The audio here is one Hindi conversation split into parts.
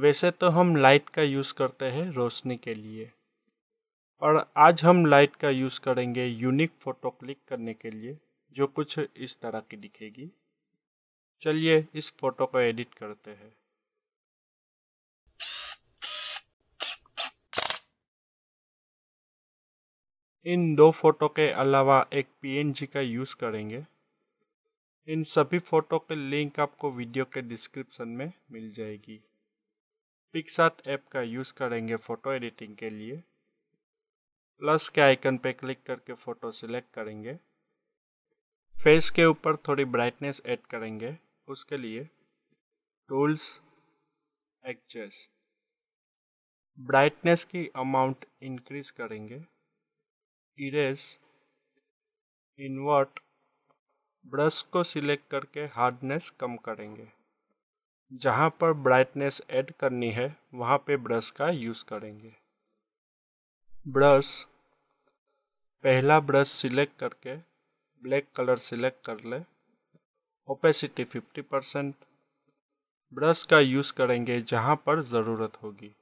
वैसे तो हम लाइट का यूज़ करते हैं रोशनी के लिए और आज हम लाइट का यूज़ करेंगे यूनिक फ़ोटो क्लिक करने के लिए जो कुछ इस तरह की दिखेगी चलिए इस फोटो को एडिट करते हैं इन दो फोटो के अलावा एक पीएनजी का यूज़ करेंगे इन सभी फोटो के लिंक आपको वीडियो के डिस्क्रिप्शन में मिल जाएगी पिक्सार्ट ऐप का यूज़ करेंगे फ़ोटो एडिटिंग के लिए प्लस के आइकन पे क्लिक करके फ़ोटो सिलेक्ट करेंगे फेस के ऊपर थोड़ी ब्राइटनेस ऐड करेंगे उसके लिए टूल्स एडजस्ट ब्राइटनेस की अमाउंट इंक्रीज करेंगे इरेज इन्वर्ट ब्रश को सिलेक्ट करके हार्डनेस कम करेंगे जहाँ पर ब्राइटनेस ऐड करनी है वहाँ पे ब्रश का यूज़ करेंगे ब्रश पहला ब्रश सिलेक्ट करके ब्लैक कलर सिलेक्ट कर ले ओपेसिटी 50 परसेंट ब्रश का यूज़ करेंगे जहाँ पर ज़रूरत होगी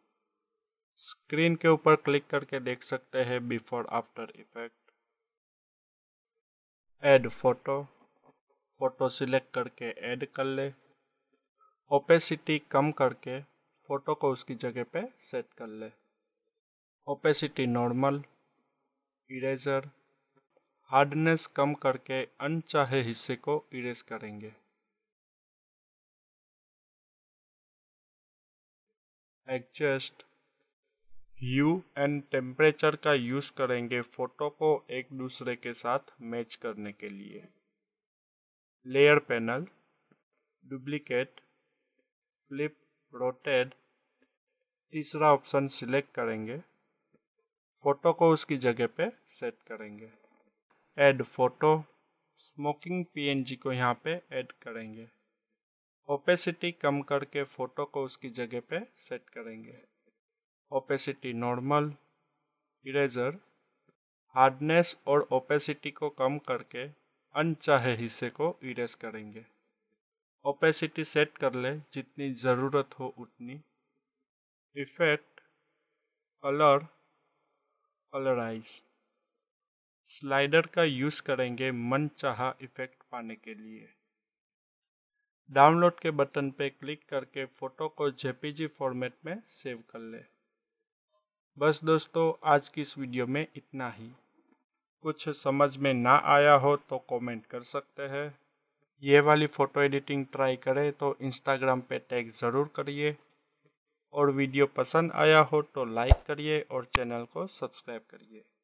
स्क्रीन के ऊपर क्लिक करके देख सकते हैं before after effect add photo photo select करके ऐड कर ले ओपेसिटी कम करके फ़ोटो को उसकी जगह पे सेट कर ले ओपेसिटी नॉर्मल इरेजर हार्डनेस कम करके अनचाहे हिस्से को इरेज करेंगे एडजस्ट यू एंड टेम्परेचर का यूज़ करेंगे फ़ोटो को एक दूसरे के साथ मैच करने के लिए layer panel duplicate flip rotate तीसरा ऑप्शन सिलेक्ट करेंगे फ़ोटो को उसकी जगह पे सेट करेंगे ऐड फ़ोटो स्मोकिंग पीएनजी को यहाँ पे ऐड करेंगे ओपेसिटी कम करके फ़ोटो को उसकी जगह पे सेट करेंगे ओपेसिटी नॉर्मल इरेजर हार्डनेस और ओपेसिटी को कम करके अनचाहे हिस्से को इरेज करेंगे ओपेसिटी सेट कर ले जितनी ज़रूरत हो उतनी इफेक्ट कलर कलराइज स्लाइडर का यूज़ करेंगे मन चाह इफेक्ट पाने के लिए डाउनलोड के बटन पर क्लिक करके फ़ोटो को जेपीजी फॉर्मेट में सेव कर ले बस दोस्तों आज की इस वीडियो में इतना ही कुछ समझ में ना आया हो तो कमेंट कर सकते हैं ये वाली फ़ोटो एडिटिंग ट्राई करें तो इंस्टाग्राम पे टैग ज़रूर करिए और वीडियो पसंद आया हो तो लाइक करिए और चैनल को सब्सक्राइब करिए